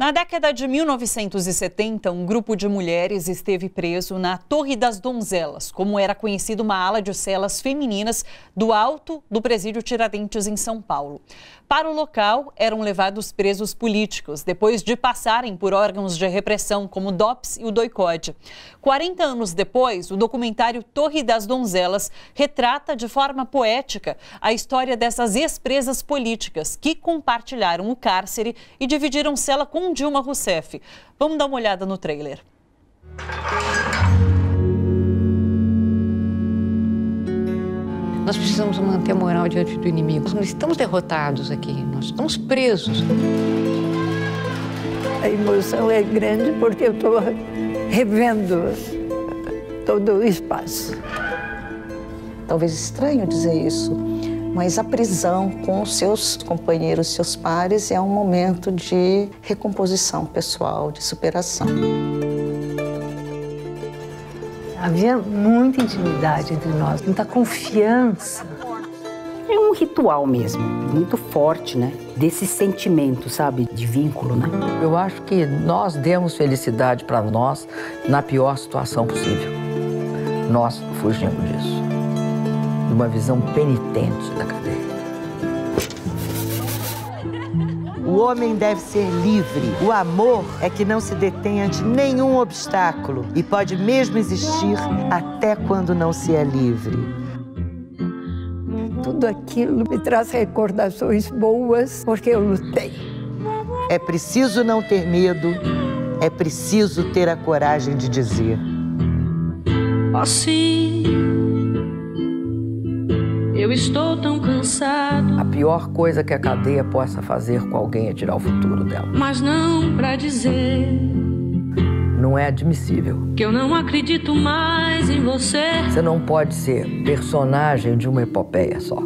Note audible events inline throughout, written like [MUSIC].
Na década de 1970, um grupo de mulheres esteve preso na Torre das Donzelas, como era conhecida uma ala de celas femininas do alto do presídio Tiradentes, em São Paulo. Para o local, eram levados presos políticos, depois de passarem por órgãos de repressão, como o DOPS e o DOICOD. 40 anos depois, o documentário Torre das Donzelas retrata de forma poética a história dessas expresas políticas que compartilharam o cárcere e dividiram cela com Dilma Rousseff. Vamos dar uma olhada no trailer. Nós precisamos manter a moral diante do inimigo. Nós estamos derrotados aqui, nós estamos presos. A emoção é grande porque eu estou revendo todo o espaço. Talvez estranho dizer isso, mas a prisão com os seus companheiros, seus pares, é um momento de recomposição pessoal, de superação. Havia muita intimidade entre nós, muita confiança. É um ritual mesmo, muito forte, né? Desse sentimento, sabe? De vínculo, né? Eu acho que nós demos felicidade para nós na pior situação possível. Nós fugimos disso de uma visão penitente da cadeia. O homem deve ser livre. O amor é que não se detém ante nenhum obstáculo e pode mesmo existir até quando não se é livre. Tudo aquilo me traz recordações boas porque eu lutei. É preciso não ter medo, é preciso ter a coragem de dizer. Assim. Eu estou tão cansado. A pior coisa que a cadeia possa fazer com alguém é tirar o futuro dela. Mas não para dizer. Não é admissível. Que eu não acredito mais em você. Você não pode ser personagem de uma epopeia só.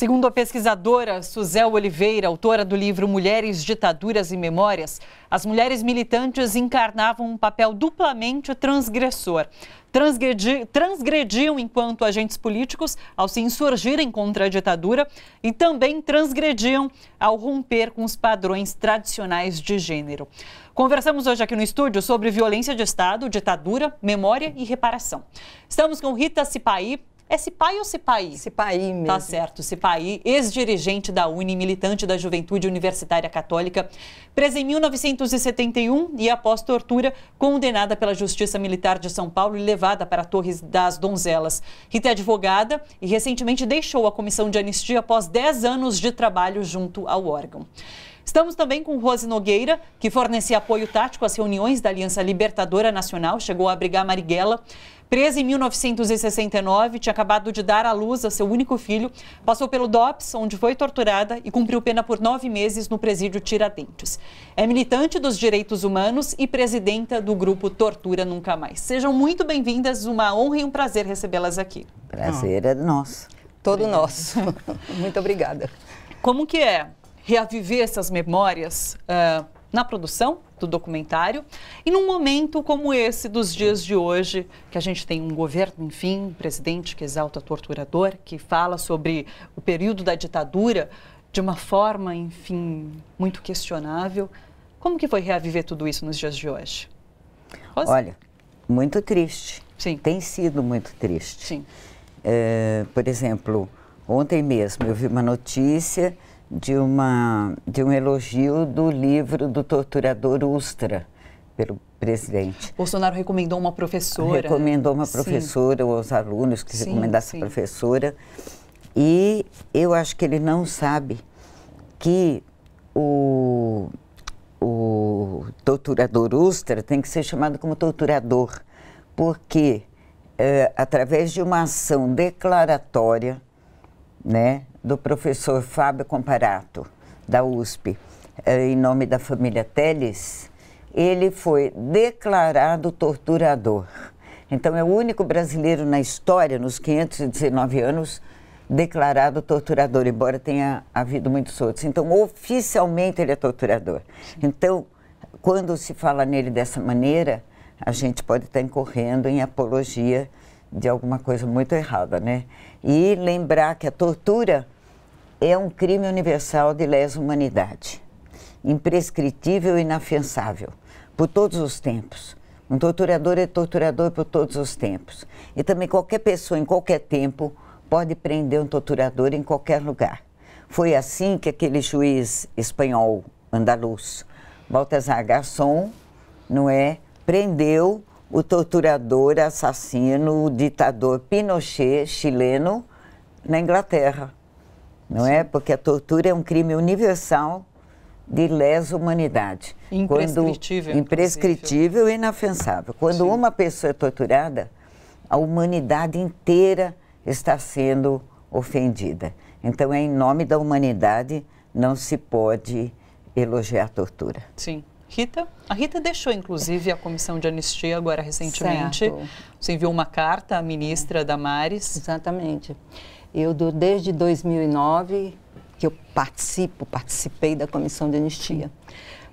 Segundo a pesquisadora Suzel Oliveira, autora do livro Mulheres, Ditaduras e Memórias, as mulheres militantes encarnavam um papel duplamente transgressor. Transgredi, transgrediam enquanto agentes políticos ao se insurgirem contra a ditadura e também transgrediam ao romper com os padrões tradicionais de gênero. Conversamos hoje aqui no estúdio sobre violência de Estado, ditadura, memória e reparação. Estamos com Rita Cipaí, é Cipai ou Cipai? Cipai mesmo. Tá certo, Cipai, ex-dirigente da Uni, militante da Juventude Universitária Católica, presa em 1971 e após tortura, condenada pela Justiça Militar de São Paulo e levada para a Torres das Donzelas. Rita é advogada e recentemente deixou a Comissão de Anistia após 10 anos de trabalho junto ao órgão. Estamos também com Rose Nogueira, que fornecia apoio tático às reuniões da Aliança Libertadora Nacional, chegou a abrigar Marighella. Presa em 1969, tinha acabado de dar à luz a seu único filho, passou pelo DOPS, onde foi torturada e cumpriu pena por nove meses no presídio Tiradentes. É militante dos direitos humanos e presidenta do grupo Tortura Nunca Mais. Sejam muito bem-vindas, uma honra e um prazer recebê-las aqui. Prazer é nosso. Todo obrigada. nosso. [LAUGHS] muito obrigada. Como que é reaviver essas memórias uh, na produção do documentário e num momento como esse dos dias de hoje, que a gente tem um governo, enfim, um presidente que exalta torturador, que fala sobre o período da ditadura de uma forma, enfim, muito questionável. Como que foi reaviver tudo isso nos dias de hoje? Rosa? Olha, muito triste. Sim. Tem sido muito triste. Sim. É, por exemplo, ontem mesmo eu vi uma notícia de, uma, de um elogio do livro do torturador Ustra, pelo presidente. Bolsonaro recomendou uma professora. Recomendou uma professora sim. aos alunos que sim, recomendasse professora. E eu acho que ele não sabe que o, o torturador Ustra tem que ser chamado como torturador, porque é, através de uma ação declaratória, né, do professor Fábio Comparato, da USP, eh, em nome da família Teles, ele foi declarado torturador. Então, é o único brasileiro na história, nos 519 anos, declarado torturador, embora tenha havido muitos outros. Então, oficialmente, ele é torturador. Então, quando se fala nele dessa maneira, a gente pode estar incorrendo em apologia de alguma coisa muito errada, né? E lembrar que a tortura é um crime universal de lesa humanidade, imprescritível e inafiançável, por todos os tempos. Um torturador é torturador por todos os tempos. E também qualquer pessoa, em qualquer tempo, pode prender um torturador em qualquer lugar. Foi assim que aquele juiz espanhol, andaluz, Baltasar Garçon, não é, prendeu o torturador, assassino, o ditador Pinochet, chileno, na Inglaterra. Não é? Sim. é? Porque a tortura é um crime universal de lesa humanidade. Imprescritível. Quando, imprescritível e inafensável. Quando Sim. uma pessoa é torturada, a humanidade inteira está sendo ofendida. Então, é em nome da humanidade, não se pode elogiar a tortura. Sim. Rita, a Rita deixou, inclusive, a comissão de anistia agora recentemente. Certo. Você enviou uma carta à ministra Damares. Exatamente. Eu, desde 2009, que eu participo, participei da comissão de anistia.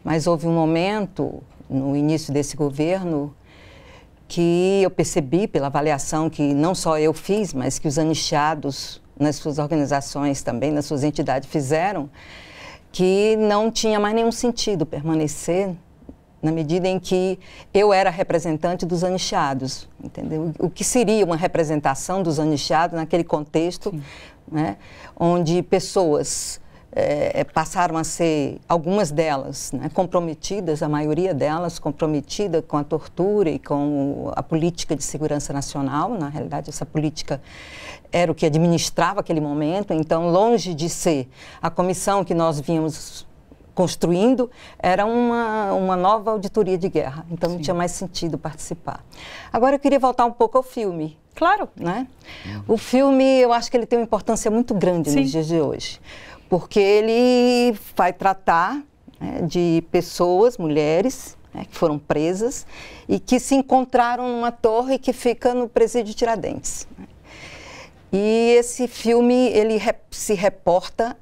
Mas houve um momento, no início desse governo, que eu percebi pela avaliação que não só eu fiz, mas que os anistiados nas suas organizações também, nas suas entidades fizeram, que não tinha mais nenhum sentido permanecer na medida em que eu era representante dos anichados, entendeu? O que seria uma representação dos anichados naquele contexto, né, onde pessoas é, é, passaram a ser, algumas delas, né, comprometidas, a maioria delas comprometida com a tortura e com a política de segurança nacional. Na realidade, essa política era o que administrava aquele momento, então, longe de ser a comissão que nós vínhamos construindo, era uma, uma nova auditoria de guerra. Então, Sim. não tinha mais sentido participar. Agora, eu queria voltar um pouco ao filme. Claro. Né? O filme, eu acho que ele tem uma importância muito grande Sim. nos dias de hoje porque ele vai tratar né, de pessoas, mulheres, né, que foram presas e que se encontraram numa torre que fica no presídio Tiradentes. E esse filme ele se reporta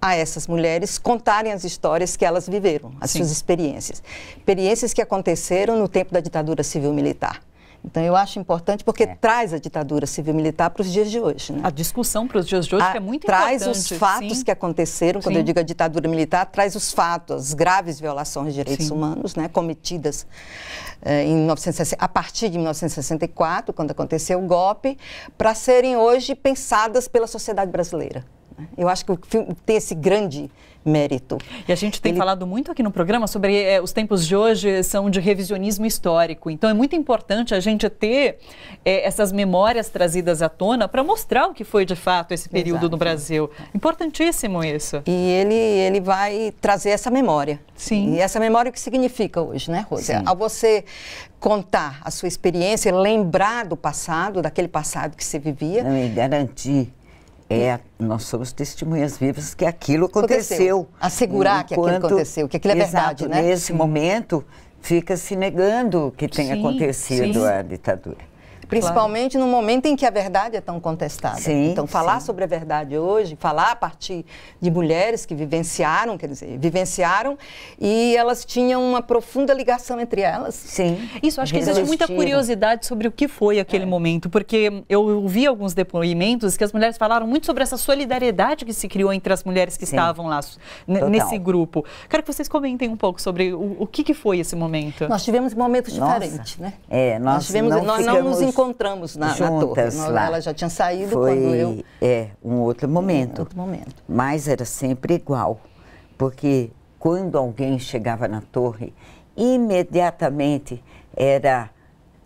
a essas mulheres contarem as histórias que elas viveram, as Sim. suas experiências, experiências que aconteceram no tempo da ditadura civil-militar. Então, eu acho importante porque é. traz a ditadura civil-militar para os dias de hoje. Né? A discussão para os dias de hoje a, é muito traz importante. Traz os fatos sim. que aconteceram, quando sim. eu digo a ditadura militar, traz os fatos, as graves violações de direitos sim. humanos né, cometidas eh, em 1960, a partir de 1964, quando aconteceu o golpe, para serem hoje pensadas pela sociedade brasileira. Eu acho que o filme tem esse grande mérito. E a gente tem Ele... falado muito aqui no programa sobre é, os tempos de hoje são de revisionismo histórico. Então é muito importante a gente ter é, essas memórias trazidas à tona para mostrar o que foi de fato esse período Exato. no Brasil. Importantíssimo isso. E ele, ele vai trazer essa memória. Sim. E essa memória o que significa hoje, né, Rosa? Ao você contar a sua experiência, lembrar do passado, daquele passado que você vivia. Não, e garantir é, nós somos testemunhas vivas que aquilo aconteceu. aconteceu. Assegurar Enquanto, que aquilo aconteceu, que aquilo é exato, verdade, né? Nesse Sim. momento, fica se negando que tenha Sim. acontecido Sim. a ditadura. Principalmente claro. no momento em que a verdade é tão contestada. Sim, então, falar sim. sobre a verdade hoje, falar a partir de mulheres que vivenciaram, quer dizer, vivenciaram e elas tinham uma profunda ligação entre elas. Sim. Isso, acho que existe muita curiosidade sobre o que foi aquele é. momento, porque eu ouvi alguns depoimentos que as mulheres falaram muito sobre essa solidariedade que se criou entre as mulheres que sim. estavam lá nesse grupo. Quero que vocês comentem um pouco sobre o, o que, que, foi esse momento. Nós tivemos momentos diferentes, né? É, nós, nós tivemos, não nós não nos encontramos na, Juntas na torre. Lá. Ela já tinha saído Foi, quando eu... É, um outro momento. Um outro momento. Mas era sempre igual, porque quando alguém chegava na torre, imediatamente era,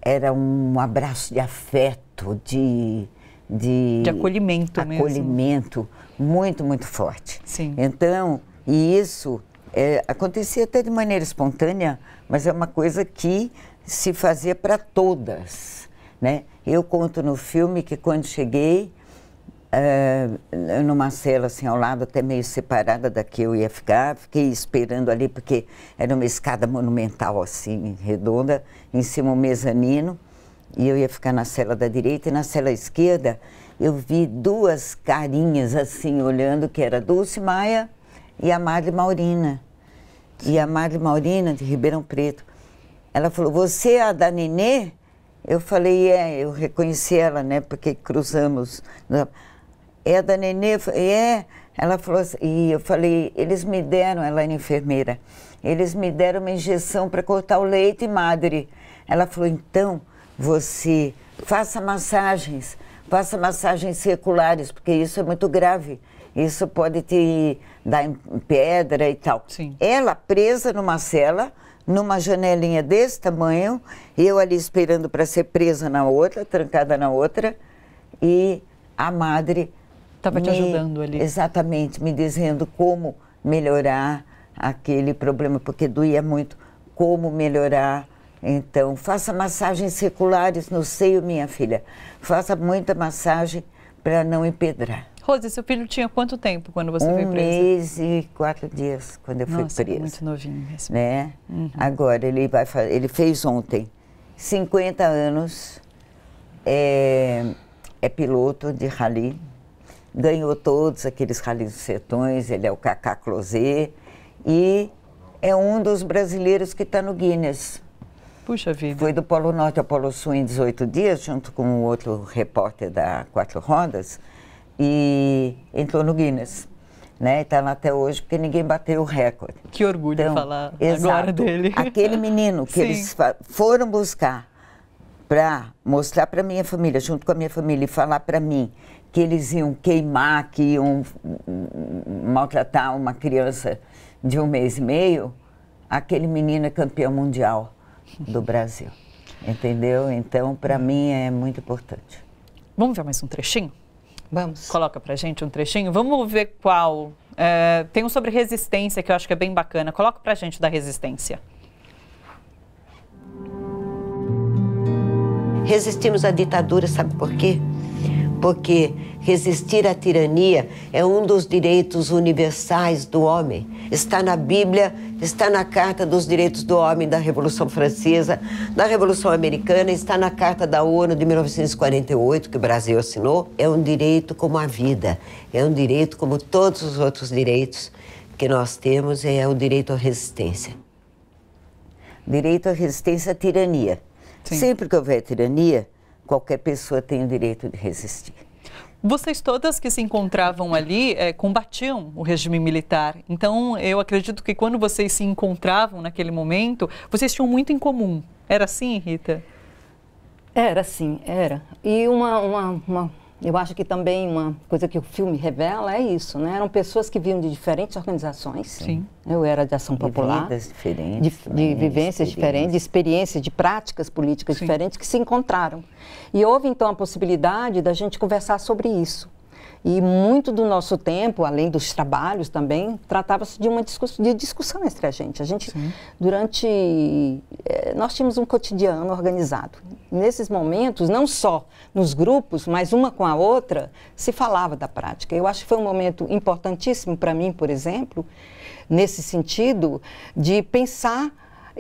era um abraço de afeto, de... De, de acolhimento, acolhimento mesmo. muito, muito forte. Sim. Então, e isso é, acontecia até de maneira espontânea, mas é uma coisa que se fazia para todas. Né? Eu conto no filme que quando cheguei, uh, numa cela assim ao lado, até meio separada da que eu ia ficar, fiquei esperando ali porque era uma escada monumental assim, redonda, em cima um mezanino, e eu ia ficar na cela da direita e na cela esquerda eu vi duas carinhas assim olhando, que era Dulce Maia e a Madre Maurina. E a Madre Maurina, de Ribeirão Preto, ela falou, você é a da Nenê? Eu falei, é, eu reconheci ela, né? Porque cruzamos. É da Nenê? É. Ela falou assim, e eu falei, eles me deram, ela era enfermeira, eles me deram uma injeção para cortar o leite madre. Ela falou, então, você faça massagens, faça massagens circulares, porque isso é muito grave. Isso pode te dar em pedra e tal. Sim. Ela presa numa cela, numa janelinha desse tamanho, eu ali esperando para ser presa na outra, trancada na outra, e a madre estava te ajudando ali. Exatamente, me dizendo como melhorar aquele problema, porque doía muito, como melhorar. Então, faça massagens circulares no seio, minha filha. Faça muita massagem para não empedrar. Rose, seu filho tinha quanto tempo quando você um foi preso? Um mês e quatro dias quando eu Nossa, fui presa. muito novinho mesmo. Né? Uhum. Agora, ele, vai, ele fez ontem 50 anos, é, é piloto de rally, ganhou todos aqueles rallies dos sertões, ele é o Kaká Closet e é um dos brasileiros que está no Guinness. Puxa vida. Foi do Polo Norte ao Polo Sul em 18 dias, junto com o outro repórter da Quatro Rodas, e entrou no Guinness. Né, e está lá até hoje porque ninguém bateu o recorde. Que orgulho então, falar exato, agora dele. [LAUGHS] Aquele menino que Sim. eles foram buscar para mostrar para minha família, junto com a minha família, e falar para mim que eles iam queimar, que iam maltratar uma criança de um mês e meio, aquele menino é campeão mundial do Brasil. Entendeu? Então, para mim é muito importante. Vamos ver mais um trechinho? Vamos. Coloca pra gente um trechinho. Vamos ver qual. É, tem um sobre resistência que eu acho que é bem bacana. Coloca pra gente da resistência. Resistimos à ditadura, sabe por quê? porque resistir à tirania é um dos direitos universais do homem. Está na Bíblia, está na Carta dos Direitos do Homem da Revolução Francesa, da Revolução Americana, está na Carta da ONU de 1948, que o Brasil assinou. É um direito como a vida, é um direito como todos os outros direitos que nós temos, é o direito à resistência. Direito à resistência à tirania. Sim. Sempre que houver tirania, qualquer pessoa tem o direito de resistir. Vocês todas que se encontravam ali é, combatiam o regime militar. Então, eu acredito que quando vocês se encontravam naquele momento, vocês tinham muito em comum. Era assim, Rita? Era, sim, era. E uma, uma, uma eu acho que também uma coisa que o filme revela é isso, né? Eram pessoas que vinham de diferentes organizações. Sim. Eu era de ação popular. vidas diferentes. De, de vivências diferentes, de experiências, de práticas políticas Sim. diferentes que se encontraram. E houve então a possibilidade da gente conversar sobre isso. E muito do nosso tempo, além dos trabalhos também, tratava-se de uma de discussão entre a gente. A gente, Sim. durante. Eh, nós tínhamos um cotidiano organizado. Nesses momentos, não só nos grupos, mas uma com a outra, se falava da prática. Eu acho que foi um momento importantíssimo para mim, por exemplo, nesse sentido, de pensar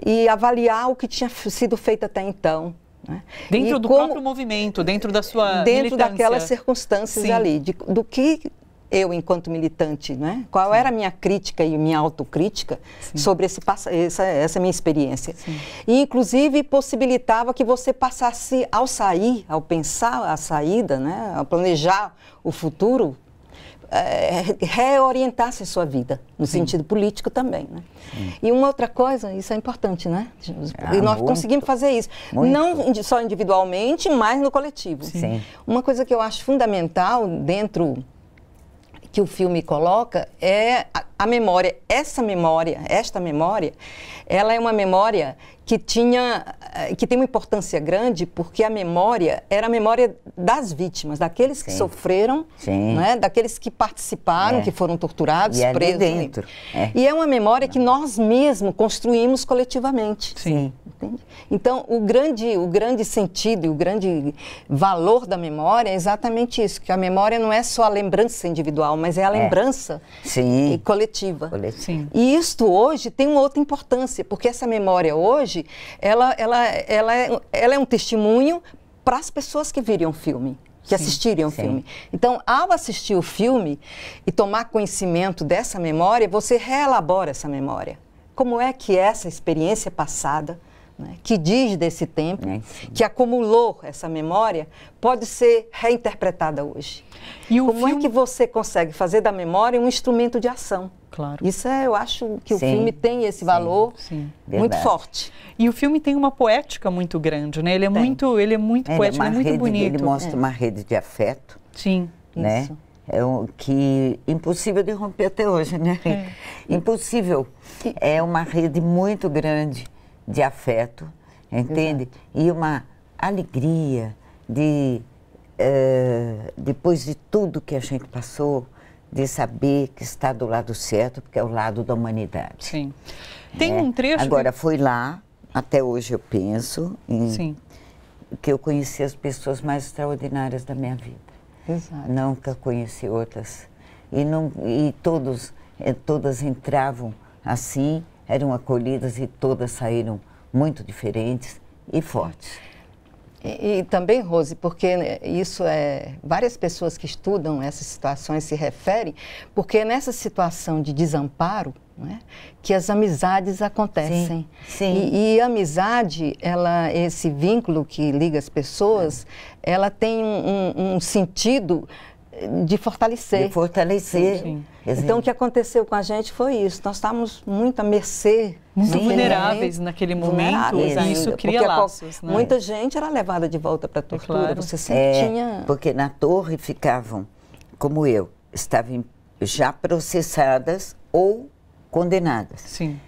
e avaliar o que tinha sido feito até então né? Dentro e do como, próprio movimento, dentro da sua Dentro daquelas circunstâncias Sim. ali, de, do que eu enquanto militante, né? qual Sim. era a minha crítica e minha autocrítica Sim. sobre esse, essa, essa minha experiência. Sim. E, inclusive, possibilitava que você passasse, ao sair, ao pensar a saída, né? ao planejar o futuro, é, eh, reorientasse a sua vida, no Sim. sentido político também. Né? E uma outra coisa, isso é importante, né? Ah, e nós muito, conseguimos fazer isso. Muito. Não só individualmente, mas no coletivo. Sim. Uma coisa que eu acho fundamental dentro que o filme coloca é a, a memória. Essa memória, esta memória, ela é uma memória que tinha eh, que tem uma importância grande porque a memória era a memória das vítimas, daqueles que Sim. sofreram, né, daqueles que participaram, é. que foram torturados, e presos. Dentro. É. E é uma memória que nós mesmos construímos coletivamente. Sim. Entende? Então, o grande, o grande sentido e o grande valor da memória é exatamente isso, que a memória não é só a lembrança individual, mas é a é. lembrança é. coletiva. coletiva. Sim. E isto hoje tem uma outra importância, porque essa memória hoje hoje, ela, ela, ela, é, ela é um testemunho para as pessoas que viriam o filme que assistiriam o filme. Então, ao assistir o filme e tomar conhecimento dessa memória, você reelabora essa memória. Como é que é essa experiência passada né, que diz desse tempo, é que acumulou essa memória, pode ser reinterpretada hoje. E Como é filme... é que você consegue fazer da memória um instrumento de ação? Claro. Isso é, eu acho que sim, o filme tem esse valor sim, sim. muito forte. E o filme tem uma poética muito grande, né? Ele é tem. muito, ele é muito é, ele é poético, é, é muito rede, bonito. Ele mostra é. uma rede de afeto. Sim. Né? Isso é um, que impossível de romper até hoje, né? É. Impossível. É uma rede muito grande de afeto, entende? Exato. E uma alegria de, é, depois de tudo que a gente passou, de saber que está do lado certo, porque é o lado da humanidade. Sim. Tem é. um trecho. Agora, que... foi lá, até hoje eu penso, em Sim. que eu conheci as pessoas mais extraordinárias da minha vida. Exato. Nunca conheci outras. E, não, e todos, eh, todas entravam assim eram acolhidas e todas saíram muito diferentes e fortes. E, e, também, Rose, porque isso é. Várias pessoas que estudam essas situações se referem, porque é nessa situação de desamparo né, que as amizades acontecem. Sim, sim. E, e, a amizade, ela, esse vínculo que liga as pessoas, é. ela tem um, um, um sentido de fortalecer. De fortalecer. Sim, sim. Então, o que aconteceu com a gente foi isso. Nós estávamos muito à mercê. Muito vulneráveis naquele momento. Né? Isso cria laços. Né? Muita gente era levada de volta para a tortura. É claro. Você sentia... É, porque na torre ficavam, como eu, estavam já processadas ou condenadas. Sim.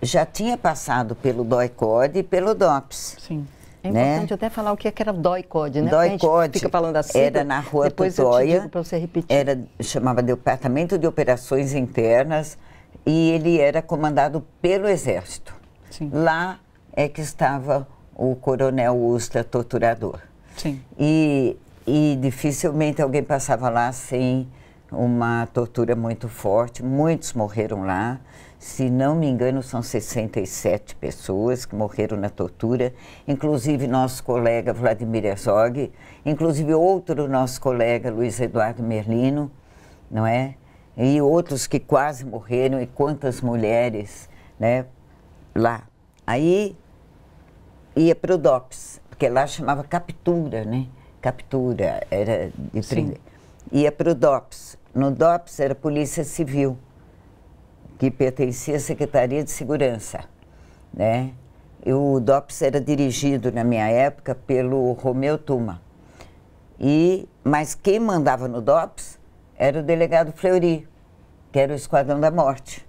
Já tinha passado pelo DOICOD e pelo DOPS. Sim. É né? importante né? até falar o que é era o DOI né? DOI Fica falando assim. Era na rua depois Tutóia. para você repetir. Era, chamava Departamento de Operações Internas e ele era comandado pelo Exército. Sim. Lá é que estava o coronel Ustra torturador. Sim. E, e dificilmente alguém passava lá sem uma tortura muito forte. Muitos morreram lá se não me engano, são 67 pessoas que morreram na tortura, inclusive nosso colega Vladimir Herzog, inclusive outro nosso colega Luiz Eduardo Merlino, não é? E outros que quase morreram e quantas mulheres, né? Lá. Aí ia para o DOPS, porque lá chamava captura, né? Captura, era de Ia para o DOPS. No DOPS era Polícia Civil que pertencia à Secretaria de Segurança, né? E o DOPS era dirigido na minha época pelo Romeu Tuma. E mas quem mandava no DOPS era o delegado Fleury, que era o esquadrão da morte,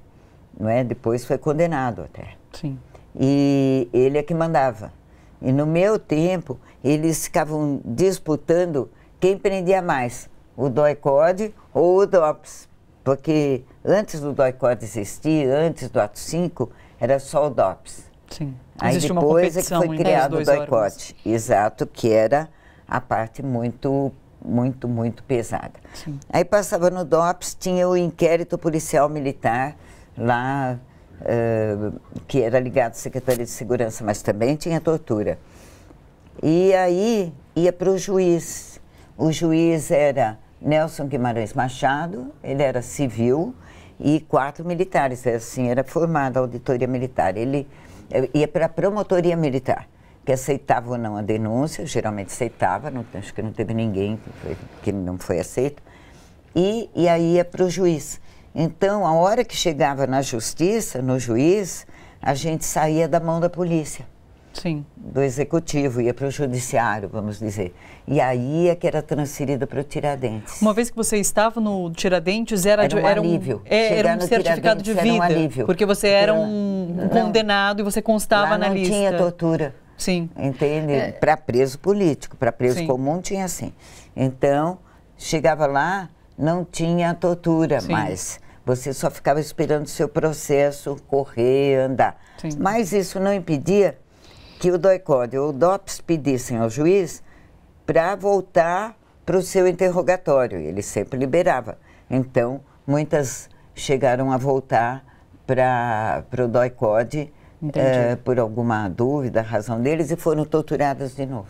não é? Depois foi condenado até. Sim. E ele é que mandava. E no meu tempo, eles ficavam disputando quem prendia mais, o DOI-COD ou o DOPS, porque Antes do DOI-4 existir, antes do Ato 5, era só o DOPS. Sim. Aí Existe depois é que foi criado o doi Exato, que era a parte muito, muito, muito pesada. Sim. Aí passava no DOPS, tinha o inquérito policial militar lá, uh, que era ligado à Secretaria de Segurança, mas também tinha tortura. E aí ia para o juiz. O juiz era Nelson Guimarães Machado, ele era civil, e quatro militares. Assim era formada a auditoria militar. Ele eh, ia para a promotoria militar, que aceitava ou não a denúncia, geralmente aceitava, não, acho que não teve ninguém que, foi, que não foi aceito, e, e aí ia para o juiz. Então, a hora que chegava na justiça, no juiz, a gente saía da mão da polícia. Sim. do executivo, ia para o judiciário, vamos dizer. E aí é que era transferida para o Tiradentes. Uma vez que você estava no Tiradentes, era, era um era alívio. Um, é, era um certificado de vida. Era um alívio. Porque você era um não, condenado e você constava lá na não lista. Não tinha tortura. Sim. Entende? É. Para preso político, para preso sim. comum tinha assim. Então, chegava lá, não tinha tortura sim. mais. Você só ficava esperando o seu processo correr, andar. Sim. Mas isso não impedia que o DOICOD ou o DOPS pedissem ao juiz para voltar para o seu interrogatório. Ele sempre liberava. Então, muitas chegaram a voltar para o DOICOD eh, por alguma dúvida, razão deles, e foram torturadas de novo.